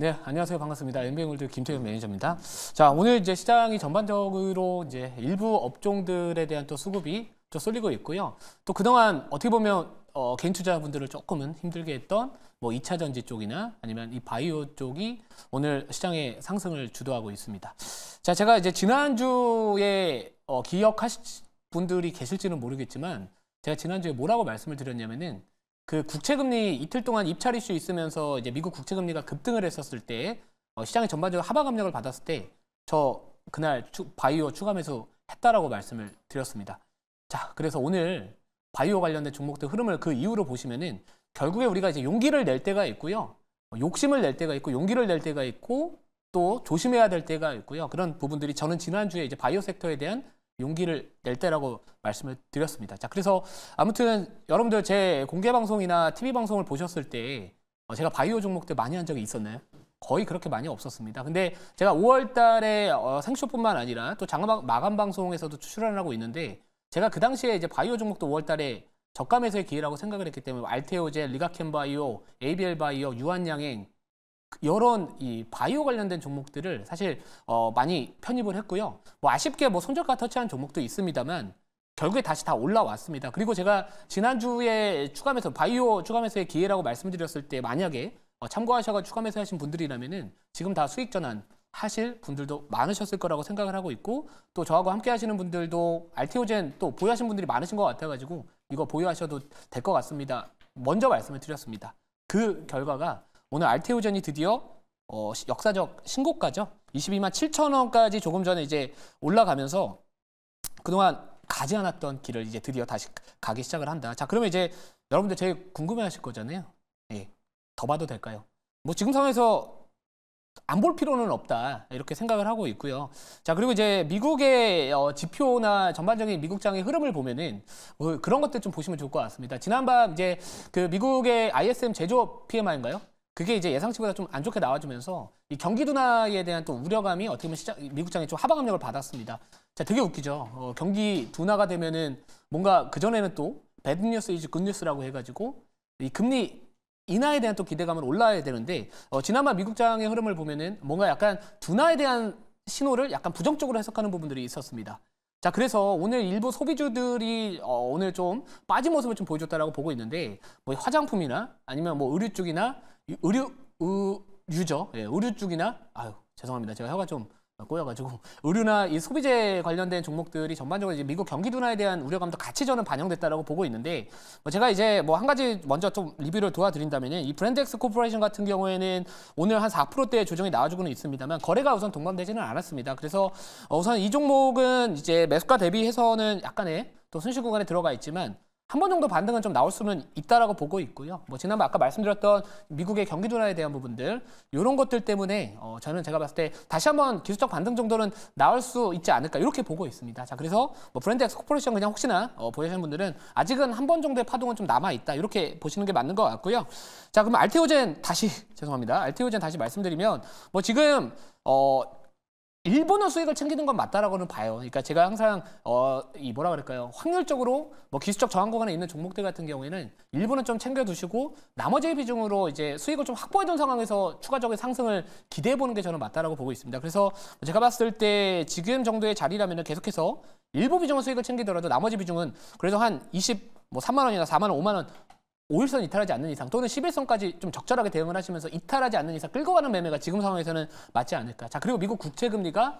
네, 안녕하세요. 반갑습니다. MB홀드 김태균 매니저입니다. 자, 오늘 이제 시장이 전반적으로 이제 일부 업종들에 대한 또 수급이 좀 쏠리고 있고요. 또 그동안 어떻게 보면 어, 개인 투자분들을 조금은 힘들게 했던 뭐 2차 전지 쪽이나 아니면 이 바이오 쪽이 오늘 시장의 상승을 주도하고 있습니다. 자, 제가 이제 지난주에 어, 기억하실 분들이 계실지는 모르겠지만 제가 지난주에 뭐라고 말씀을 드렸냐면은 그 국채금리 이틀 동안 입찰 이슈 있으면서 이제 미국 국채금리가 급등을 했었을 때 어, 시장이 전반적으로 하방 압력을 받았을 때 저 그날 추, 바이오 추가 매수 했다라고 말씀을 드렸습니다. 자, 그래서 오늘 바이오 관련된 종목들 흐름을 그 이후로 보시면은 결국에 우리가 이제 용기를 낼 때가 있고요. 어, 욕심을 낼 때가 있고 용기를 낼 때가 있고 또 조심해야 될 때가 있고요. 그런 부분들이 저는 지난주에 이제 바이오 섹터에 대한 용기를 낼 때라고 말씀을 드렸습니다. 자, 그래서 아무튼 여러분들 제 공개 방송이나 TV 방송을 보셨을 때 어, 제가 바이오 종목들 많이 한 적이 있었나요? 거의 그렇게 많이 없었습니다. 근데 제가 5월 달에 어, 생쇼뿐만 아니라 또 장마, 마감 방송에서도 출연 하고 있는데 제가 그 당시에 이제 바이오 종목도 5월 달에 저가 매수의 기회라고 생각을 했기 때문에 알테오제, 리가켄바이오, ABL바이오, 유한양행 여러 이 바이오 관련된 종목들을 사실 어 많이 편입을 했고요. 뭐 아쉽게 뭐 성적과 터치한 종목도 있습니다만 결국에 다시 다 올라왔습니다. 그리고 제가 지난주에 추가면서 바이오 추가면서의 기회라고 말씀드렸을 때 만약에 어, 참고하셔서 추가면서 하신 분들이라면은 지금 다 수익 전환 하실 분들도 많으셨을 거라고 생각을 하고 있고 또 저하고 함께 하시는 분들도 알티오젠 또 보유하신 분들이 많으신 것 같아가지고 이거 보유하셔도 될 것 같습니다. 먼저 말씀을 드렸습니다. 그 결과가 오늘 알테오전이 드디어 어, 역사적 신고가죠. 22만 7천 원까지 조금 전에 이제 올라가면서 그동안 가지 않았던 길을 이제 드디어 다시 가기 시작을 한다. 자, 그러면 이제 여러분들 제일 궁금해 하실 거잖아요. 예. 더 봐도 될까요? 뭐 지금 상황에서 안 볼 필요는 없다. 이렇게 생각을 하고 있고요. 자, 그리고 이제 미국의 어, 지표나 전반적인 미국장의 흐름을 보면은 뭐 그런 것들 좀 보시면 좋을 것 같습니다. 지난밤 이제 그 미국의 ISM 제조업 PMI인가요? 그게 이제 예상치보다 좀 안 좋게 나와주면서 이 경기 둔화에 대한 또 우려감이 어떻게 보면 시장, 미국 장에 좀 하방 압력을 받았습니다. 자, 되게 웃기죠. 어, 경기 둔화가 되면은 뭔가 그 전에는 또 배드 뉴스 이즈 굿 뉴스라고 해가지고 이 금리 인하에 대한 또기대감을 올라야 되는데 어, 지난번 미국장의 흐름을 보면은 뭔가 약간 둔화에 대한 신호를 약간 부정적으로 해석하는 부분들이 있었습니다. 자 그래서 오늘 일부 소비주들이 어, 오늘 좀 빠진 모습을 좀 보여줬다라고 보고 있는데 뭐 화장품이나 아니면 뭐 의류 쪽이나 의류 의, 류죠 예, 의류 쪽이나 아유 죄송합니다 제가 혀가 좀 꼬여가지고 의류나 이 소비재 관련된 종목들이 전반적으로 이제 미국 경기 둔화에 대한 우려감도 같이 저는 반영됐다라고 보고 있는데 뭐 제가 이제 뭐 한 가지 먼저 좀 리뷰를 도와드린다면이 브랜드엑스 코퍼레이션 같은 경우에는 오늘 한 4%대의 조정이 나와주고는 있습니다만 거래가 우선 동반되지는 않았습니다. 그래서 우선 이 종목은 이제 매수가 대비해서는 약간의 또순식간에 들어가 있지만 한번 정도 반등은 좀 나올 수는 있다라고 보고 있고요. 뭐 지난번 아까 말씀드렸던 미국의 경기 둔화에 대한 부분들 이런 것들 때문에 어 저는 제가 봤을 때 다시 한번 기술적 반등 정도는 나올 수 있지 않을까 이렇게 보고 있습니다. 자 그래서 뭐 브랜드 엑스 코퍼레이션 그냥 혹시나 어 보시는 분들은 아직은 한 번 정도의 파동은 좀 남아 있다 이렇게 보시는 게 맞는 것 같고요. 자 그럼 알테오젠 다시 죄송합니다. 알테오젠 다시 말씀드리면 뭐 지금 어 일본의 수익을 챙기는 건 맞다라고는 봐요. 그러니까 제가 항상 어이 뭐라 그럴까요? 확률적으로 뭐 기술적 저항 구간에 있는 종목들 같은 경우에는 일본은 좀 챙겨 두시고 나머지 비중으로 이제 수익을 좀 확보해 둔 상황에서 추가적인 상승을 기대해 보는 게 저는 맞다라고 보고 있습니다. 그래서 제가 봤을 때 지금 정도의 자리라면 계속해서 일부 비중은 수익을 챙기더라도 나머지 비중은 그래도 한 20뭐 3만 원이나 4만 원, 5만 원 5일선 이탈하지 않는 이상 또는 11선까지 좀 적절하게 대응을 하시면서 이탈하지 않는 이상 끌고 가는 매매가 지금 상황에서는 맞지 않을까. 자, 그리고 미국 국채 금리가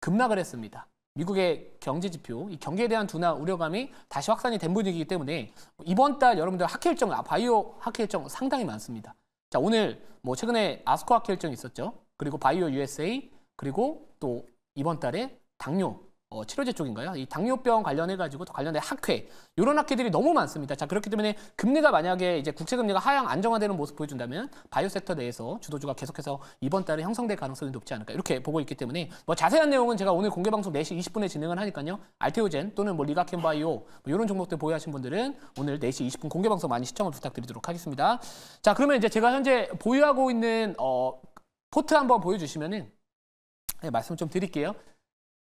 급락을 했습니다. 미국의 경제 지표, 이 경기에 대한 두나 우려감이 다시 확산이 된 분위기이기 때문에 이번 달 여러분들 학회 일정, 아, 바이오 학회 일정 상당히 많습니다. 자, 오늘 뭐 최근에 아스코 학회 일정이 있었죠. 그리고 바이오 USA, 그리고 또 이번 달에 당뇨 어, 치료제 쪽인가요? 이 당뇨병 관련해 가지고 또 관련된 학회 이런 학회들이 너무 많습니다. 자 그렇기 때문에 금리가 만약에 이제 국채 금리가 하향 안정화되는 모습 보여준다면 바이오 섹터 내에서 주도주가 계속해서 이번 달에 형성될 가능성이 높지 않을까 이렇게 보고 있기 때문에 뭐 자세한 내용은 제가 오늘 공개 방송 4시 20분에 진행을 하니까요. 알테오젠 또는 뭐 리가켄바이오 뭐 이런 종목들 보유하신 분들은 오늘 4시 20분 공개 방송 많이 시청을 부탁드리도록 하겠습니다. 자 그러면 이제 제가 현재 보유하고 있는 어, 포트 한번 보여주시면은 네, 말씀 좀 드릴게요.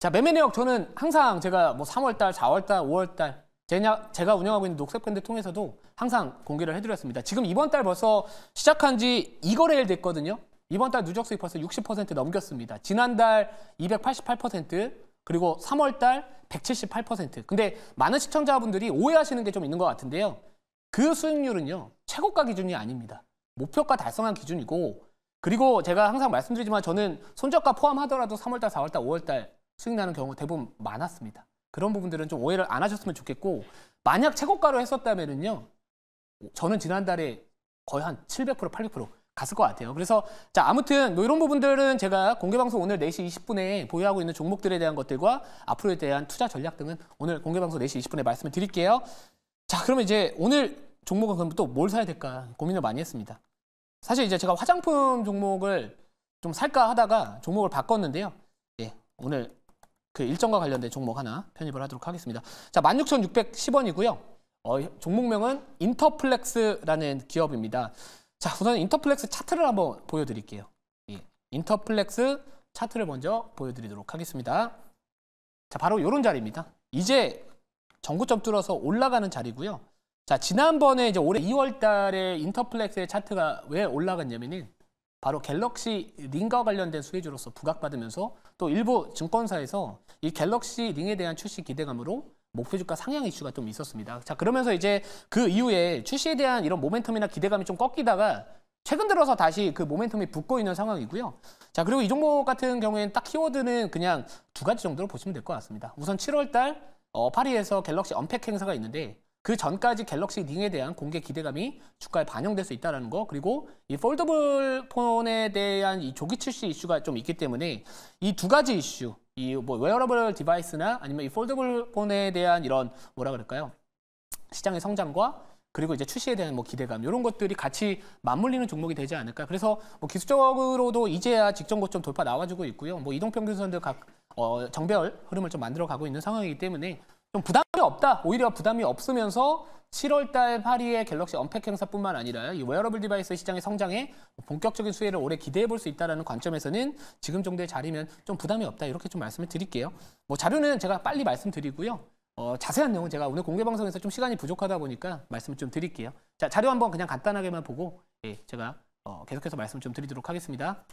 자, 매매 내역 저는 항상 제가 뭐 3월달, 4월달, 5월달 제가 운영하고 있는 녹색밴들 통해서도 항상 공개를 해드렸습니다. 지금 이번 달 벌써 시작한 지 2거래일 됐거든요. 이번 달 누적 수입 벌써 60% 넘겼습니다. 지난달 288%, 그리고 3월달 178%. 근데 많은 시청자분들이 오해하시는 게 좀 있는 것 같은데요. 그 수익률은요, 최고가 기준이 아닙니다. 목표가 달성한 기준이고, 그리고 제가 항상 말씀드리지만 저는 손절가 포함하더라도 3월달, 4월달, 5월달 수익 나는 경우 대부분 많았습니다. 그런 부분들은 좀 오해를 안 하셨으면 좋겠고 만약 최고가로 했었다면은요. 저는 지난달에 거의 한 700% 800% 갔을 것 같아요. 그래서 자 아무튼 뭐 이런 부분들은 제가 공개 방송 오늘 4시 20분에 보유하고 있는 종목들에 대한 것들과 앞으로에 대한 투자 전략 등은 오늘 공개 방송 4시 20분에 말씀을 드릴게요. 자 그러면 이제 오늘 종목은 그럼 또 뭘 사야 될까 고민을 많이 했습니다. 사실 이제 제가 화장품 종목을 좀 살까 하다가 종목을 바꿨는데요. 예, 오늘 그 일정과 관련된 종목 하나 편입을 하도록 하겠습니다. 자, 16,610원이고요. 어, 종목명은 인터플렉스라는 기업입니다. 자, 우선 인터플렉스 차트를 한번 보여드릴게요. 예, 인터플렉스 차트를 먼저 보여드리도록 하겠습니다. 자, 바로 이런 자리입니다. 이제 전구점 뚫어서 올라가는 자리고요. 자, 지난번에 이제 올해 2월 달에 인터플렉스의 차트가 왜 올라갔냐면은 바로 갤럭시 링과 관련된 수혜주로서 부각받으면서 또 일부 증권사에서 이 갤럭시 링에 대한 출시 기대감으로 목표 주가 상향 이슈가 좀 있었습니다. 자 그러면서 이제 그 이후에 출시에 대한 이런 모멘텀이나 기대감이 좀 꺾이다가 최근 들어서 다시 그 모멘텀이 붙고 있는 상황이고요. 자 그리고 이 종목 같은 경우에는 딱 키워드는 그냥 두 가지 정도로 보시면 될 것 같습니다. 우선 7월달 어, 파리에서 갤럭시 언팩 행사가 있는데 그 전까지 갤럭시 링에 대한 공개 기대감이 주가에 반영될 수 있다는 거 그리고 이 폴더블 폰에 대한 이 조기 출시 이슈가 좀 있기 때문에 이 두 가지 이슈 이뭐 웨어러블 디바이스나 아니면 이 폴더블 폰에 대한 이런 뭐라 그럴까요 시장의 성장과 그리고 이제 출시에 대한 뭐 기대감 이런 것들이 같이 맞물리는 종목이 되지 않을까. 그래서 뭐 기술적으로도 이제야 직전 고점 돌파 나와주고 있고요. 뭐 이동평균선들 각 어, 정별 흐름을 좀 만들어 가고 있는 상황이기 때문에 좀 부담. 없다. 오히려 부담이 없으면서 7월 달 파리의 갤럭시 언팩 행사뿐만 아니라 이 웨어러블 디바이스 시장의 성장에 본격적인 수혜를 올해 기대해 볼 수 있다는 관점에서는 지금 정도의 자리면 좀 부담이 없다. 이렇게 좀 말씀을 드릴게요. 뭐 자료는 제가 빨리 말씀드리고요. 어, 자세한 내용은 제가 오늘 공개 방송에서 좀 시간이 부족하다 보니까 말씀을 좀 드릴게요. 자, 자료 한번 그냥 간단하게만 보고 예, 제가 어, 계속해서 말씀 을좀 드리도록 하겠습니다.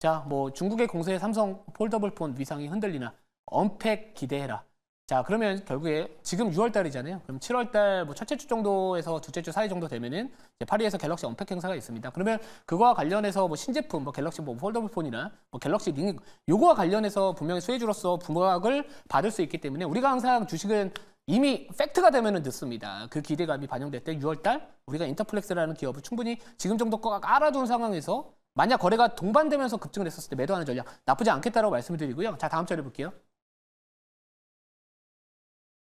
자, 뭐 중국의 공세에 삼성 폴더블 폰 위상이 흔들리나 언팩 기대해라. 자 그러면 결국에 지금 6월달이잖아요. 그럼 7월달 뭐 첫째 주 정도에서 둘째 주 사이 정도 되면은 이제 파리에서 갤럭시 언팩 행사가 있습니다. 그러면 그거와 관련해서 뭐 신제품, 뭐 갤럭시 뭐 폴더블 폰이나 뭐 갤럭시 링 요거와 관련해서 분명히 수혜주로서 부각을 받을 수 있기 때문에 우리가 항상 주식은 이미 팩트가 되면은 늦습니다. 그 기대감이 반영될 때 6월달 우리가 인터플렉스라는 기업을 충분히 지금 정도가 깔아둔 상황에서 만약 거래가 동반되면서 급증을 했었을 때 매도하는 전략 나쁘지 않겠다라고 말씀을 드리고요. 자 다음 차례 볼게요.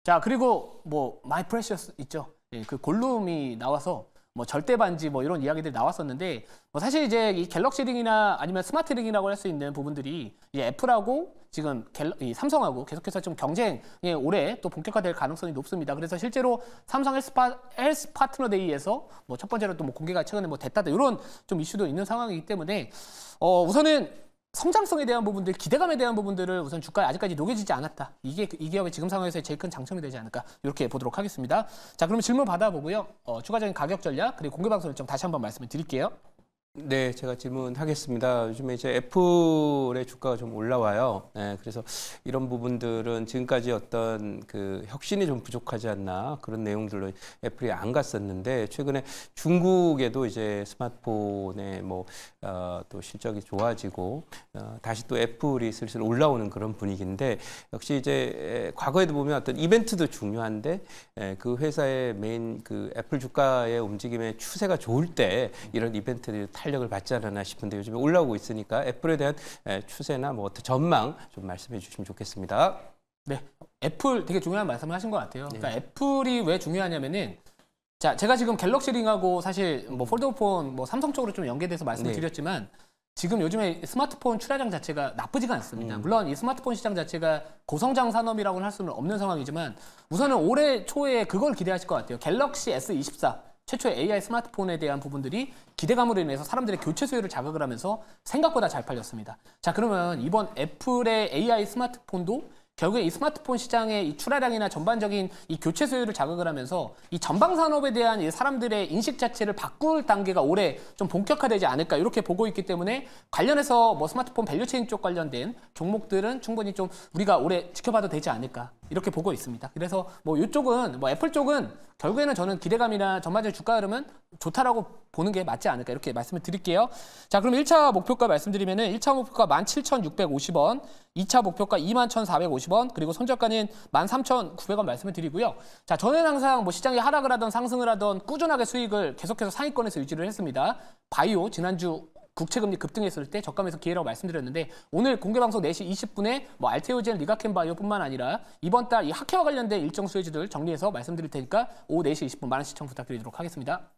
자 그리고 뭐 마이 프레셔스 있죠. 예, 그 골룸이 나와서 뭐 절대 반지 뭐 이런 이야기들이 나왔었는데 뭐 사실 이제 이 갤럭시 링이나 아니면 스마트 링이라고 할 수 있는 부분들이 이제 애플하고 지금 갤러, 이 삼성하고 계속해서 좀 경쟁에 올해 또 본격화될 가능성이 높습니다. 그래서 실제로 삼성 헬스파, 헬스 파트너 데이에서 뭐 첫 번째로 또뭐 공개가 최근에 뭐 됐다 이런 좀 이슈도 있는 상황이기 때문에 어 우선은 성장성에 대한 부분들, 기대감에 대한 부분들을 우선 주가에 아직까지 녹여지지 않았다. 이게 그, 이 기업의 지금 상황에서의 제일 큰 장점이 되지 않을까 이렇게 보도록 하겠습니다. 자, 그러면 질문 받아보고요. 어, 추가적인 가격 전략 그리고 공개 방송 을좀 다시 한번 말씀을 드릴게요. 네, 제가 질문하겠습니다. 요즘에 이제 애플의 주가가 좀 올라와요. 네, 그래서 이런 부분들은 지금까지 어떤 그 혁신이 좀 부족하지 않나 그런 내용들로 애플이 안 갔었는데 최근에 중국에도 이제 스마트폰에 뭐또 어, 실적이 좋아지고 어, 다시 또 애플이 슬슬 올라오는 그런 분위기인데 역시 이제 과거에도 보면 어떤 이벤트도 중요한데 에, 그 회사의 메인 그 애플 주가의 움직임의 추세가 좋을 때 이런 이벤트들이 다 탄력을 받지 않았나 싶은데 요즘에 올라오고 있으니까 애플에 대한 추세나 뭐 전망 좀 말씀해 주시면 좋겠습니다. 네, 애플 되게 중요한 말씀을 하신 것 같아요. 네. 그러니까 애플이 왜 중요하냐면은 자 제가 지금 갤럭시 링하고 사실 뭐 폴더폰 음. 뭐 삼성 쪽으로 좀 연계돼서 말씀을 네. 드렸지만 지금 요즘에 스마트폰 출하량 자체가 나쁘지가 않습니다. 음. 물론 이 스마트폰 시장 자체가 고성장 산업이라고는 할 수는 없는 상황이지만 우선은 올해 초에 그걸 기대하실 것 같아요. 갤럭시 S24 최초의 AI 스마트폰에 대한 부분들이 기대감으로 인해서 사람들의 교체 수요를 자극을 하면서 생각보다 잘 팔렸습니다. 자 그러면 이번 애플의 AI 스마트폰도 결국에 이 스마트폰 시장의 이 출하량이나 전반적인 이 교체 수요를 자극을 하면서 이 전방 산업에 대한 이 사람들의 인식 자체를 바꿀 단계가 올해 좀 본격화되지 않을까 이렇게 보고 있기 때문에 관련해서 뭐 스마트폰 밸류체인 쪽 관련된 종목들은 충분히 좀 우리가 올해 지켜봐도 되지 않을까 이렇게 보고 있습니다. 그래서 뭐 이쪽은 뭐 애플 쪽은 결국에는 저는 기대감이나 전반적인 주가 흐름은 좋다라고 보는 게 맞지 않을까 이렇게 말씀을 드릴게요. 자, 그럼 1차 목표가 말씀드리면은 1차 목표가 17,650원, 2차 목표가 21,450원, 그리고 손절가는 13,900원 말씀을 드리고요. 자, 저는 항상 뭐 시장이 하락을 하던 상승을 하던 꾸준하게 수익을 계속해서 상위권에서 유지를 했습니다. 바이오 지난주 국채금리 급등했을 때적감면서 기회라고 말씀드렸는데 오늘 공개방송 4시 20분에 뭐 알테오젠, 리가캔바이오뿐만 아니라 이번 달 이 학회와 관련된 일정 수혜지들 정리해서 말씀드릴 테니까 오후 4시 20분 많은 시청 부탁드리도록 하겠습니다.